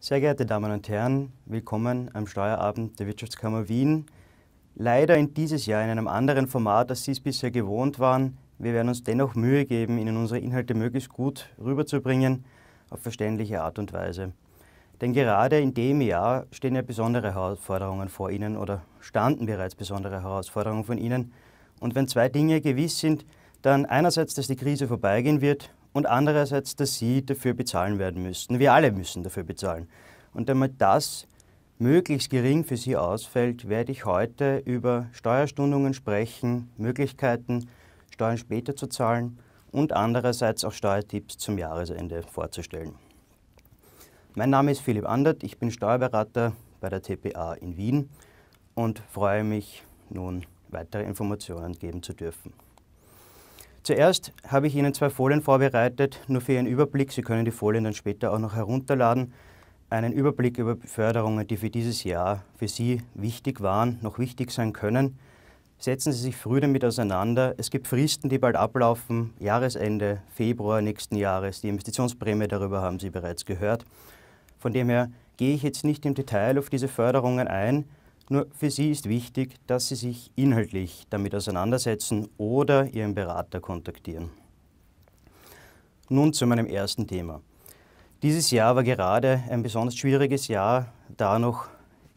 Sehr geehrte Damen und Herren, willkommen am Steuerabend der Wirtschaftskammer Wien. Leider in dieses Jahr in einem anderen Format, als Sie es bisher gewohnt waren. Wir werden uns dennoch Mühe geben, Ihnen unsere Inhalte möglichst gut rüberzubringen, auf verständliche Art und Weise. Denn gerade in dem Jahr stehen ja besondere Herausforderungen vor Ihnen oder standen bereits besondere Herausforderungen von Ihnen. Und wenn zwei Dinge gewiss sind, dann einerseits, dass die Krise vorbeigehen wird und andererseits, dass sie dafür bezahlen werden müssen. Wir alle müssen dafür bezahlen. Und damit das möglichst gering für sie ausfällt, werde ich heute über Steuerstundungen sprechen, Möglichkeiten, Steuern später zu zahlen und andererseits auch Steuertipps zum Jahresende vorzustellen. Mein Name ist Philipp Andert, ich bin Steuerberater bei der TPA in Wien und freue mich nun, weitere Informationen geben zu dürfen. Zuerst habe ich Ihnen zwei Folien vorbereitet, nur für Ihren Überblick. Sie können die Folien dann später auch noch herunterladen. Einen Überblick über Förderungen, die für dieses Jahr für Sie wichtig waren, noch wichtig sein können. Setzen Sie sich früh damit auseinander. Es gibt Fristen, die bald ablaufen. Jahresende, Februar nächsten Jahres. Die Investitionsprämie, darüber haben Sie bereits gehört. Von dem her gehe ich jetzt nicht im Detail auf diese Förderungen ein. Nur für Sie ist wichtig, dass Sie sich inhaltlich damit auseinandersetzen oder Ihren Berater kontaktieren. Nun zu meinem ersten Thema. Dieses Jahr war gerade ein besonders schwieriges Jahr, da noch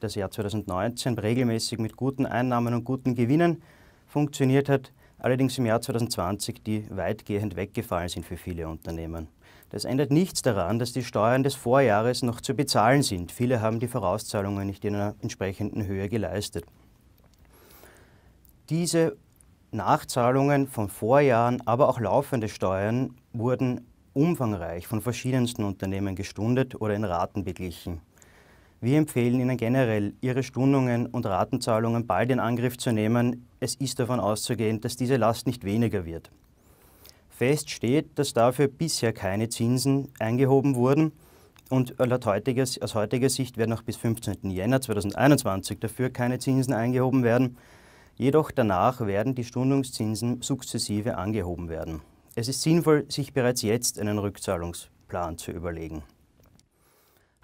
das Jahr 2019 regelmäßig mit guten Einnahmen und guten Gewinnen funktioniert hat, allerdings im Jahr 2020, die weitgehend weggefallen sind für viele Unternehmen. Das ändert nichts daran, dass die Steuern des Vorjahres noch zu bezahlen sind. Viele haben die Vorauszahlungen nicht in einer entsprechenden Höhe geleistet. Diese Nachzahlungen von Vorjahren, aber auch laufende Steuern wurden umfangreich von verschiedensten Unternehmen gestundet oder in Raten beglichen. Wir empfehlen Ihnen generell, Ihre Stundungen und Ratenzahlungen bald in Angriff zu nehmen. Es ist davon auszugehen, dass diese Last nicht weniger wird. Fest steht, dass dafür bisher keine Zinsen eingehoben wurden und aus heutiger Sicht werden auch bis 15. Jänner 2021 dafür keine Zinsen eingehoben werden. Jedoch danach werden die Stundungszinsen sukzessive angehoben werden. Es ist sinnvoll, sich bereits jetzt einen Rückzahlungsplan zu überlegen.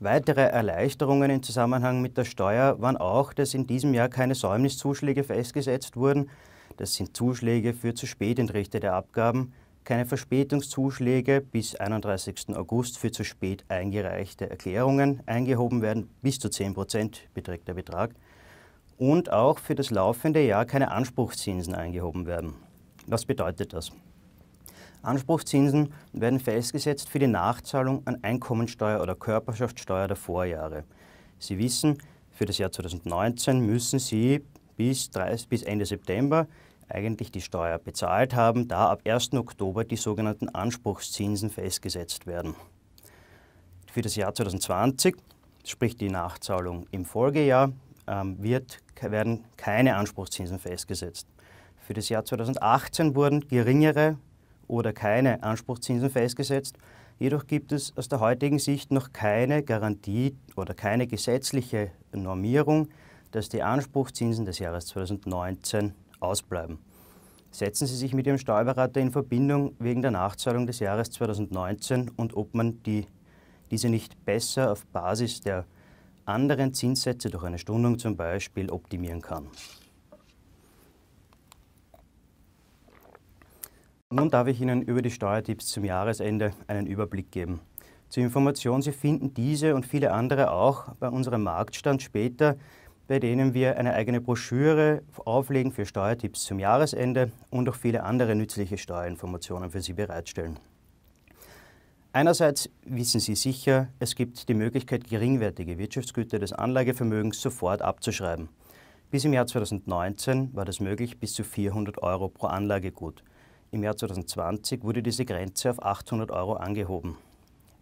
Weitere Erleichterungen im Zusammenhang mit der Steuer waren auch, dass in diesem Jahr keine Säumniszuschläge festgesetzt wurden. Das sind Zuschläge für zu spät entrichtete Abgaben, keine Verspätungszuschläge bis 31. August für zu spät eingereichte Erklärungen eingehoben werden, bis zu 10 Prozent beträgt der Betrag, und auch für das laufende Jahr keine Anspruchszinsen eingehoben werden. Was bedeutet das? Anspruchszinsen werden festgesetzt für die Nachzahlung an Einkommensteuer oder Körperschaftssteuer der Vorjahre. Sie wissen, für das Jahr 2019 müssen Sie bis, 30, bis Ende September eigentlich die Steuer bezahlt haben, da ab 1. Oktober die sogenannten Anspruchszinsen festgesetzt werden. Für das Jahr 2020, sprich die Nachzahlung im Folgejahr, ähm, wird, werden keine Anspruchszinsen festgesetzt. Für das Jahr 2018 wurden geringere oder keine Anspruchszinsen festgesetzt. Jedoch gibt es aus der heutigen Sicht noch keine Garantie oder keine gesetzliche Normierung, dass die Anspruchszinsen des Jahres 2019 ausbleiben. Setzen Sie sich mit Ihrem Steuerberater in Verbindung wegen der Nachzahlung des Jahres 2019 und ob man die, diese nicht besser auf Basis der anderen Zinssätze durch eine Stundung zum Beispiel optimieren kann. Nun darf ich Ihnen über die Steuertipps zum Jahresende einen Überblick geben. Zur Information, Sie finden diese und viele andere auch bei unserem Marktstand später, bei denen wir eine eigene Broschüre auflegen für Steuertipps zum Jahresende und auch viele andere nützliche Steuerinformationen für Sie bereitstellen. Einerseits wissen Sie sicher, es gibt die Möglichkeit, geringwertige Wirtschaftsgüter des Anlagevermögens sofort abzuschreiben. Bis im Jahr 2019 war das möglich bis zu 400 Euro pro Anlagegut. Im Jahr 2020 wurde diese Grenze auf 800 Euro angehoben.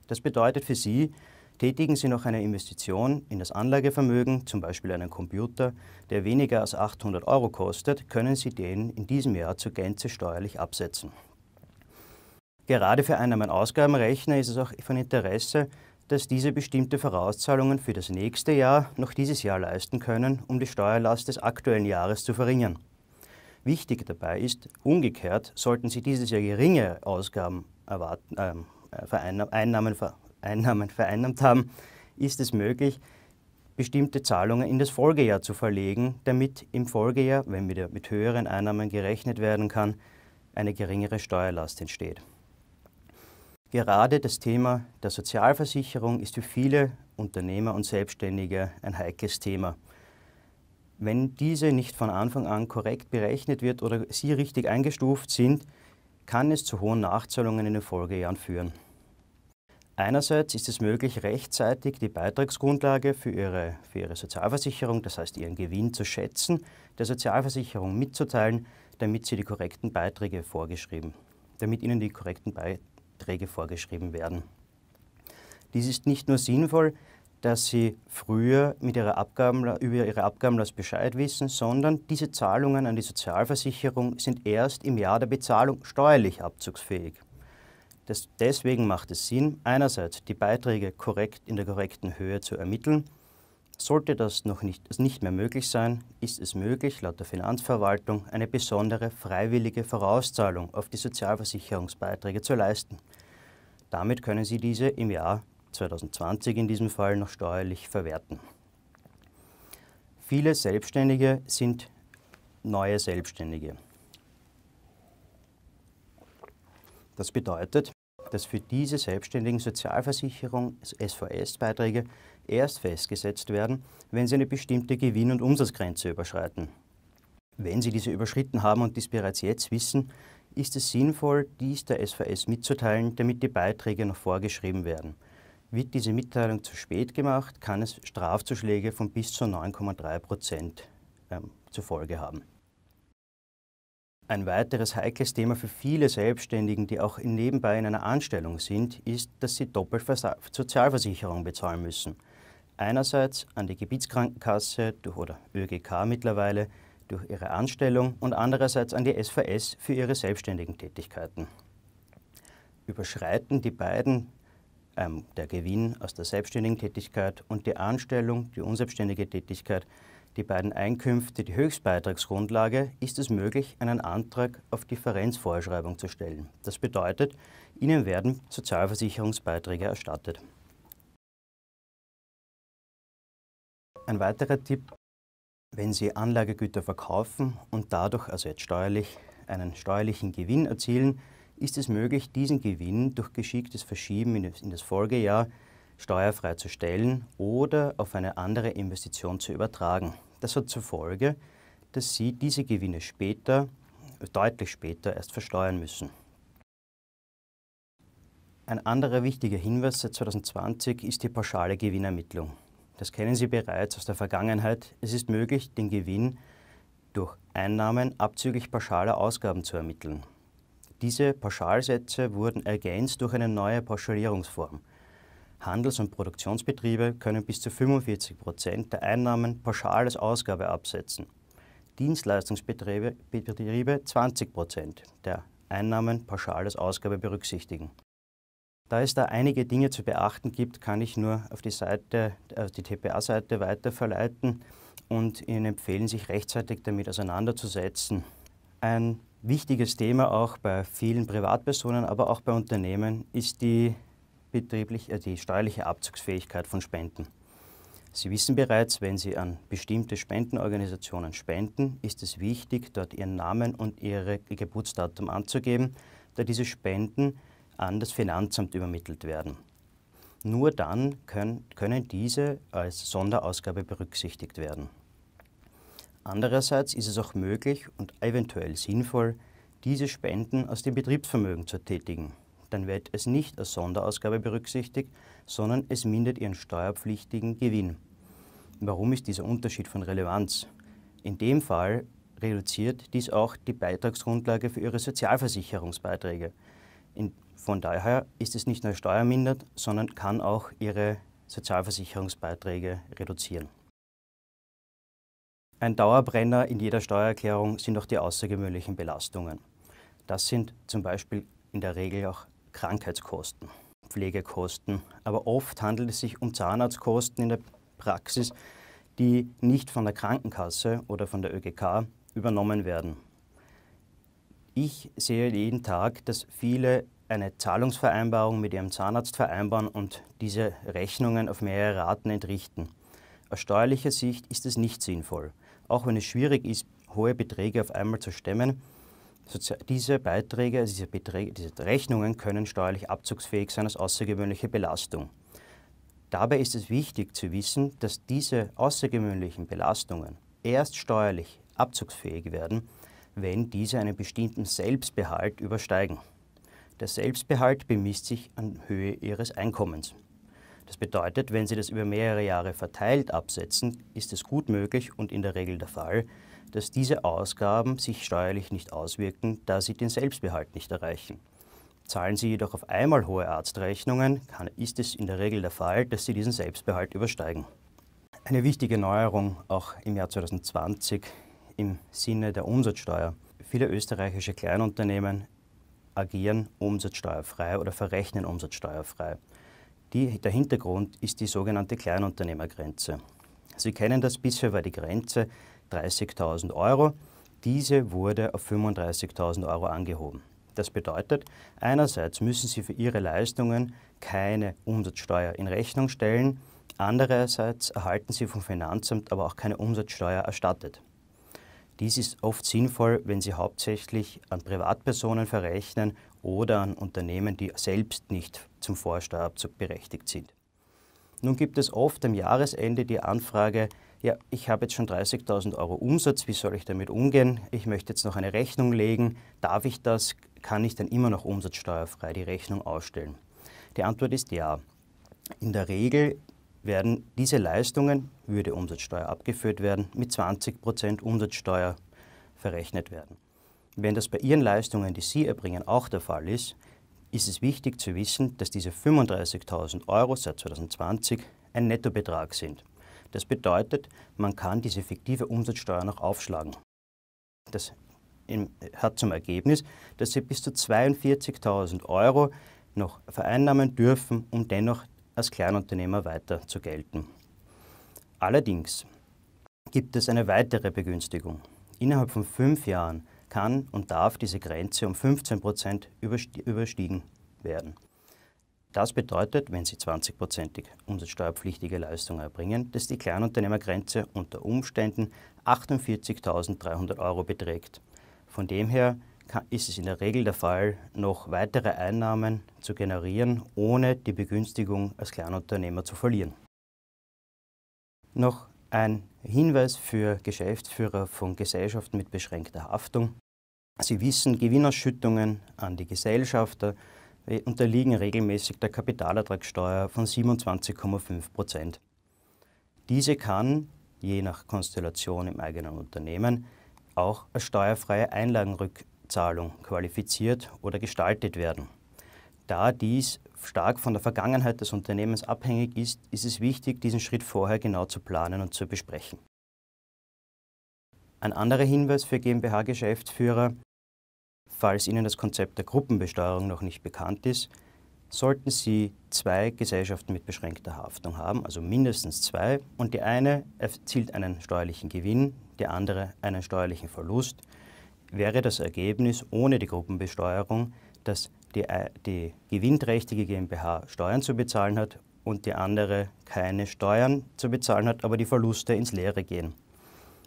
Das bedeutet für Sie, tätigen Sie noch eine Investition in das Anlagevermögen, zum Beispiel einen Computer, der weniger als 800 Euro kostet, können Sie den in diesem Jahr zur Gänze steuerlich absetzen. Gerade für Einnahmen-Ausgabenrechner ist es auch von Interesse, dass diese bestimmte Vorauszahlungen für das nächste Jahr noch dieses Jahr leisten können, um die Steuerlast des aktuellen Jahres zu verringern. Wichtig dabei ist, umgekehrt sollten Sie dieses Jahr geringe Ausgaben erwarten, ähm, äh, verein, Einnahmen, Einnahmen vereinnahmt haben, ist es möglich, bestimmte Zahlungen in das Folgejahr zu verlegen, damit im Folgejahr, wenn wieder mit höheren Einnahmen gerechnet werden kann, eine geringere Steuerlast entsteht. Gerade das Thema der Sozialversicherung ist für viele Unternehmer und Selbstständige ein heikles Thema. Wenn diese nicht von Anfang an korrekt berechnet wird oder sie richtig eingestuft sind, kann es zu hohen Nachzahlungen in den Folgejahren führen. Einerseits ist es möglich, rechtzeitig die Beitragsgrundlage für ihre, für ihre Sozialversicherung, das heißt ihren Gewinn zu schätzen, der Sozialversicherung mitzuteilen, damit sie die korrekten Beiträge vorgeschrieben, damit ihnen die korrekten Beiträge vorgeschrieben werden. Dies ist nicht nur sinnvoll, dass sie früher mit ihrer über ihre Abgabenlast Bescheid wissen, sondern diese Zahlungen an die Sozialversicherung sind erst im Jahr der Bezahlung steuerlich abzugsfähig. Das, deswegen macht es Sinn, einerseits die Beiträge korrekt in der korrekten Höhe zu ermitteln. Sollte das noch nicht, das nicht mehr möglich sein, ist es möglich, laut der Finanzverwaltung eine besondere freiwillige Vorauszahlung auf die Sozialversicherungsbeiträge zu leisten. Damit können Sie diese im Jahr 2020 in diesem Fall noch steuerlich verwerten. Viele Selbstständige sind neue Selbstständige. Das bedeutet, dass für diese selbstständigen Sozialversicherung SVS-Beiträge erst festgesetzt werden, wenn sie eine bestimmte Gewinn- und Umsatzgrenze überschreiten. Wenn Sie diese überschritten haben und dies bereits jetzt wissen, ist es sinnvoll, dies der SVS mitzuteilen, damit die Beiträge noch vorgeschrieben werden. Wird diese Mitteilung zu spät gemacht, kann es Strafzuschläge von bis zu 9,3 Prozent ähm, zur Folge haben. Ein weiteres heikles Thema für viele Selbstständigen, die auch nebenbei in einer Anstellung sind, ist, dass sie doppelt Sozialversicherung bezahlen müssen. Einerseits an die Gebietskrankenkasse durch, oder ÖGK mittlerweile durch ihre Anstellung und andererseits an die SVS für ihre selbstständigen Tätigkeiten. Überschreiten die beiden ähm, der Gewinn aus der selbstständigen Tätigkeit und die Anstellung, die unselbstständige Tätigkeit, die beiden Einkünfte die Höchstbeitragsgrundlage, ist es möglich, einen Antrag auf Differenzvorschreibung zu stellen. Das bedeutet, Ihnen werden Sozialversicherungsbeiträge erstattet. Ein weiterer Tipp, wenn Sie Anlagegüter verkaufen und dadurch, also jetzt steuerlich, einen steuerlichen Gewinn erzielen, ist es möglich, diesen Gewinn durch geschicktes Verschieben in das Folgejahr steuerfrei zu stellen oder auf eine andere Investition zu übertragen. Das hat zur Folge, dass Sie diese Gewinne später, deutlich später erst versteuern müssen. Ein anderer wichtiger Hinweis seit 2020 ist die pauschale Gewinnermittlung. Das kennen Sie bereits aus der Vergangenheit. Es ist möglich, den Gewinn durch Einnahmen abzüglich pauschaler Ausgaben zu ermitteln. Diese Pauschalsätze wurden ergänzt durch eine neue Pauschalierungsform. Handels- und Produktionsbetriebe können bis zu 45 Prozent der Einnahmen pauschal als Ausgabe absetzen. Dienstleistungsbetriebe Betriebe 20 Prozent der Einnahmen pauschal als Ausgabe berücksichtigen. Da es da einige Dinge zu beachten gibt, kann ich nur auf die, Seite, auf die TPA-Seite weiterverleiten und Ihnen empfehlen, sich rechtzeitig damit auseinanderzusetzen. Ein wichtiges Thema auch bei vielen Privatpersonen, aber auch bei Unternehmen ist die, betrieblich, äh, die steuerliche Abzugsfähigkeit von Spenden. Sie wissen bereits, wenn Sie an bestimmte Spendenorganisationen spenden, ist es wichtig, dort Ihren Namen und Ihr Geburtsdatum anzugeben, da diese Spenden an das Finanzamt übermittelt werden. Nur dann können, können diese als Sonderausgabe berücksichtigt werden. Andererseits ist es auch möglich und eventuell sinnvoll, diese Spenden aus dem Betriebsvermögen zu tätigen. Dann wird es nicht als Sonderausgabe berücksichtigt, sondern es mindert ihren steuerpflichtigen Gewinn. Warum ist dieser Unterschied von Relevanz? In dem Fall reduziert dies auch die Beitragsgrundlage für ihre Sozialversicherungsbeiträge. von daher ist es nicht nur steuermindert, sondern kann auch ihre Sozialversicherungsbeiträge reduzieren. Ein Dauerbrenner in jeder Steuererklärung sind auch die außergewöhnlichen Belastungen. Das sind zum Beispiel in der Regel auch Krankheitskosten, Pflegekosten, aber oft handelt es sich um Zahnarztkosten in der Praxis, die nicht von der Krankenkasse oder von der ÖGK übernommen werden. Ich sehe jeden Tag, dass viele eine Zahlungsvereinbarung mit ihrem Zahnarzt vereinbaren und diese Rechnungen auf mehrere Raten entrichten. Aus steuerlicher Sicht ist es nicht sinnvoll auch wenn es schwierig ist, hohe Beträge auf einmal zu stemmen, diese Beiträge, also diese, Beträge, diese Rechnungen können steuerlich abzugsfähig sein als außergewöhnliche Belastung. Dabei ist es wichtig zu wissen, dass diese außergewöhnlichen Belastungen erst steuerlich abzugsfähig werden, wenn diese einen bestimmten Selbstbehalt übersteigen. Der Selbstbehalt bemisst sich an Höhe ihres Einkommens. Das bedeutet, wenn Sie das über mehrere Jahre verteilt absetzen, ist es gut möglich und in der Regel der Fall, dass diese Ausgaben sich steuerlich nicht auswirken, da Sie den Selbstbehalt nicht erreichen. Zahlen Sie jedoch auf einmal hohe Arztrechnungen, kann, ist es in der Regel der Fall, dass Sie diesen Selbstbehalt übersteigen. Eine wichtige Neuerung auch im Jahr 2020 im Sinne der Umsatzsteuer. Viele österreichische Kleinunternehmen agieren umsatzsteuerfrei oder verrechnen umsatzsteuerfrei. Die, der Hintergrund ist die sogenannte Kleinunternehmergrenze. Sie kennen das, bisher war die Grenze 30.000 Euro. Diese wurde auf 35.000 Euro angehoben. Das bedeutet, einerseits müssen Sie für Ihre Leistungen keine Umsatzsteuer in Rechnung stellen, andererseits erhalten Sie vom Finanzamt aber auch keine Umsatzsteuer erstattet. Dies ist oft sinnvoll, wenn Sie hauptsächlich an Privatpersonen verrechnen oder an Unternehmen, die selbst nicht zum Vorsteuerabzug berechtigt sind. Nun gibt es oft am Jahresende die Anfrage, ja, ich habe jetzt schon 30.000 Euro Umsatz, wie soll ich damit umgehen? Ich möchte jetzt noch eine Rechnung legen. Darf ich das? Kann ich dann immer noch umsatzsteuerfrei die Rechnung ausstellen? Die Antwort ist ja. In der Regel werden diese Leistungen, würde Umsatzsteuer abgeführt werden, mit 20% Umsatzsteuer verrechnet werden. Wenn das bei Ihren Leistungen, die Sie erbringen, auch der Fall ist, ist es wichtig zu wissen, dass diese 35.000 Euro seit 2020 ein Nettobetrag sind. Das bedeutet, man kann diese fiktive Umsatzsteuer noch aufschlagen. Das hat zum Ergebnis, dass Sie bis zu 42.000 Euro noch vereinnahmen dürfen, um dennoch als Kleinunternehmer weiter zu gelten. Allerdings gibt es eine weitere Begünstigung. Innerhalb von fünf Jahren kann und darf diese Grenze um 15 Prozent überstiegen werden. Das bedeutet, wenn Sie 20-prozentig umsatzsteuerpflichtige Leistungen erbringen, dass die Kleinunternehmergrenze unter Umständen 48.300 Euro beträgt. Von dem her ist es in der Regel der Fall, noch weitere Einnahmen zu generieren, ohne die Begünstigung als Kleinunternehmer zu verlieren. Noch ein Hinweis für Geschäftsführer von Gesellschaften mit beschränkter Haftung. Sie wissen, Gewinnausschüttungen an die Gesellschafter äh, unterliegen regelmäßig der Kapitalertragssteuer von 27,5 Prozent. Diese kann, je nach Konstellation im eigenen Unternehmen, auch als steuerfreie Einlagenrückzahlung qualifiziert oder gestaltet werden. Da dies stark von der Vergangenheit des Unternehmens abhängig ist, ist es wichtig, diesen Schritt vorher genau zu planen und zu besprechen. Ein anderer Hinweis für GmbH-Geschäftsführer, falls Ihnen das Konzept der Gruppenbesteuerung noch nicht bekannt ist, sollten Sie zwei Gesellschaften mit beschränkter Haftung haben, also mindestens zwei, und die eine erzielt einen steuerlichen Gewinn, die andere einen steuerlichen Verlust, wäre das Ergebnis ohne die Gruppenbesteuerung, dass die, die gewinnträchtige GmbH Steuern zu bezahlen hat und die andere keine Steuern zu bezahlen hat, aber die Verluste ins Leere gehen.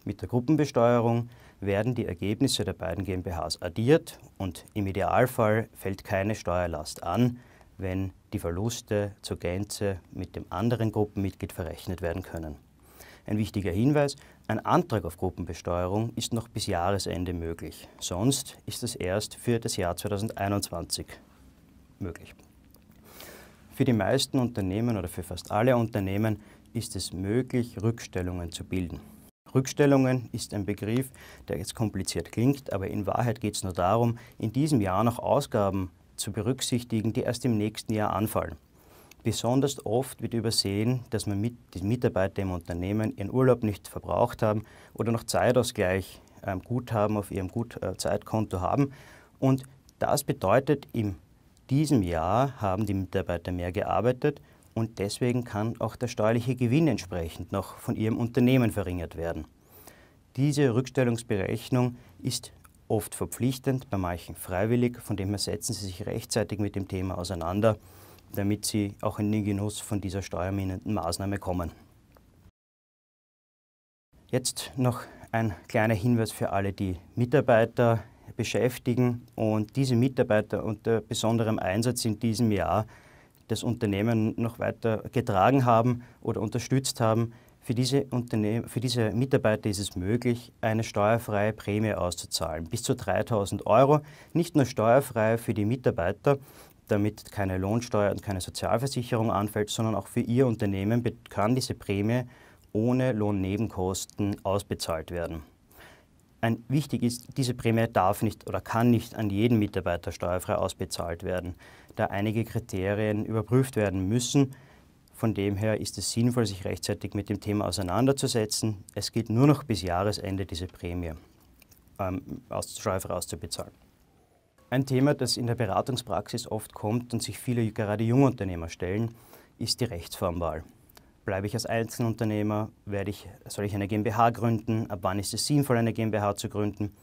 Mit der Gruppenbesteuerung werden die Ergebnisse der beiden GmbHs addiert und im Idealfall fällt keine Steuerlast an, wenn die Verluste zur Gänze mit dem anderen Gruppenmitglied verrechnet werden können. Ein wichtiger Hinweis, ein Antrag auf Gruppenbesteuerung ist noch bis Jahresende möglich. Sonst ist es erst für das Jahr 2021 möglich. Für die meisten Unternehmen oder für fast alle Unternehmen ist es möglich, Rückstellungen zu bilden. Rückstellungen ist ein Begriff, der jetzt kompliziert klingt, aber in Wahrheit geht es nur darum, in diesem Jahr noch Ausgaben zu berücksichtigen, die erst im nächsten Jahr anfallen. Besonders oft wird übersehen, dass man mit, die Mitarbeiter im Unternehmen ihren Urlaub nicht verbraucht haben oder noch Zeitausgleich ähm, Guthaben auf ihrem Gut, äh, Zeitkonto haben. Und das bedeutet, in diesem Jahr haben die Mitarbeiter mehr gearbeitet und deswegen kann auch der steuerliche Gewinn entsprechend noch von Ihrem Unternehmen verringert werden. Diese Rückstellungsberechnung ist oft verpflichtend, bei manchen freiwillig, von dem her setzen Sie sich rechtzeitig mit dem Thema auseinander, damit Sie auch in den Genuss von dieser steuermindernden Maßnahme kommen. Jetzt noch ein kleiner Hinweis für alle, die Mitarbeiter beschäftigen und diese Mitarbeiter unter besonderem Einsatz in diesem Jahr das Unternehmen noch weiter getragen haben oder unterstützt haben. Für diese, Unternehmen, für diese Mitarbeiter ist es möglich, eine steuerfreie Prämie auszuzahlen, bis zu 3000 Euro. Nicht nur steuerfrei für die Mitarbeiter, damit keine Lohnsteuer und keine Sozialversicherung anfällt, sondern auch für Ihr Unternehmen kann diese Prämie ohne Lohnnebenkosten ausbezahlt werden ein, wichtig ist, diese Prämie darf nicht oder kann nicht an jeden Mitarbeiter steuerfrei ausbezahlt werden, da einige Kriterien überprüft werden müssen. Von dem her ist es sinnvoll, sich rechtzeitig mit dem Thema auseinanderzusetzen. Es gilt nur noch bis Jahresende diese Prämie ähm, aus, steuerfrei auszubezahlen. Ein Thema, das in der Beratungspraxis oft kommt und sich viele gerade Jungunternehmer stellen, ist die Rechtsformwahl. Bleibe ich als Einzelunternehmer? Werde ich, soll ich eine GmbH gründen? Ab wann ist es sinnvoll, eine GmbH zu gründen?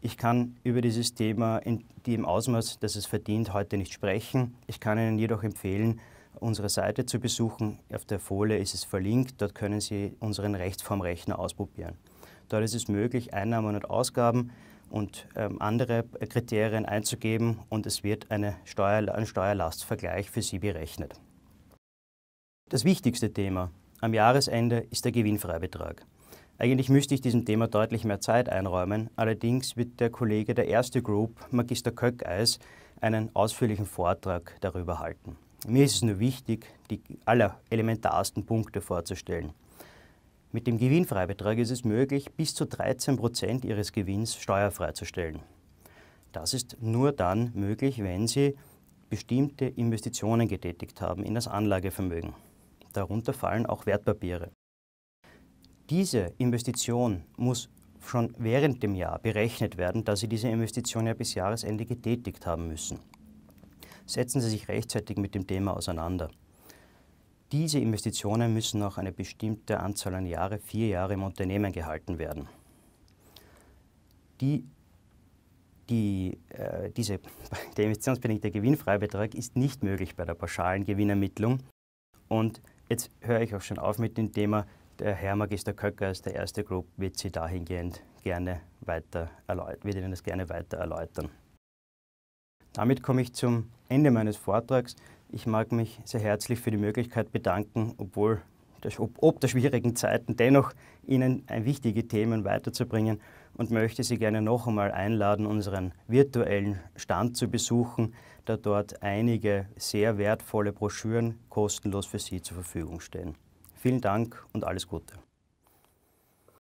Ich kann über dieses Thema in dem Ausmaß, das es verdient, heute nicht sprechen. Ich kann Ihnen jedoch empfehlen, unsere Seite zu besuchen. Auf der Folie ist es verlinkt. Dort können Sie unseren Rechtsformrechner ausprobieren. Dort ist es möglich, Einnahmen und Ausgaben und ähm, andere äh, Kriterien einzugeben und es wird eine Steuer, ein Steuerlastvergleich für Sie berechnet. Das wichtigste Thema am Jahresende ist der Gewinnfreibetrag. Eigentlich müsste ich diesem Thema deutlich mehr Zeit einräumen, allerdings wird der Kollege der Erste Group, Magister Köckeis, einen ausführlichen Vortrag darüber halten. Mir ist es nur wichtig, die allerelementarsten Punkte vorzustellen. Mit dem Gewinnfreibetrag ist es möglich, bis zu 13 Prozent Ihres Gewinns steuerfrei zu stellen. Das ist nur dann möglich, wenn Sie bestimmte Investitionen getätigt haben in das Anlagevermögen. Darunter fallen auch Wertpapiere. Diese Investition muss schon während dem Jahr berechnet werden, da Sie diese Investition ja bis Jahresende getätigt haben müssen. Setzen Sie sich rechtzeitig mit dem Thema auseinander. Diese Investitionen müssen auch eine bestimmte Anzahl an Jahren, vier Jahre im Unternehmen gehalten werden. Die, die, äh, diese, der investitionsbedingte Gewinnfreibetrag ist nicht möglich bei der pauschalen Gewinnermittlung und Jetzt höre ich auch schon auf mit dem Thema. Der Herr Magister Köcker als der erste Group wird Sie dahingehend gerne weiter erläutern, wird Ihnen das gerne weiter erläutern. Damit komme ich zum Ende meines Vortrags. Ich mag mich sehr herzlich für die Möglichkeit bedanken, obwohl das, ob, ob der schwierigen Zeiten dennoch Ihnen wichtige Themen weiterzubringen und möchte Sie gerne noch einmal einladen, unseren virtuellen Stand zu besuchen, da dort einige sehr wertvolle Broschüren kostenlos für Sie zur Verfügung stehen. Vielen Dank und alles Gute.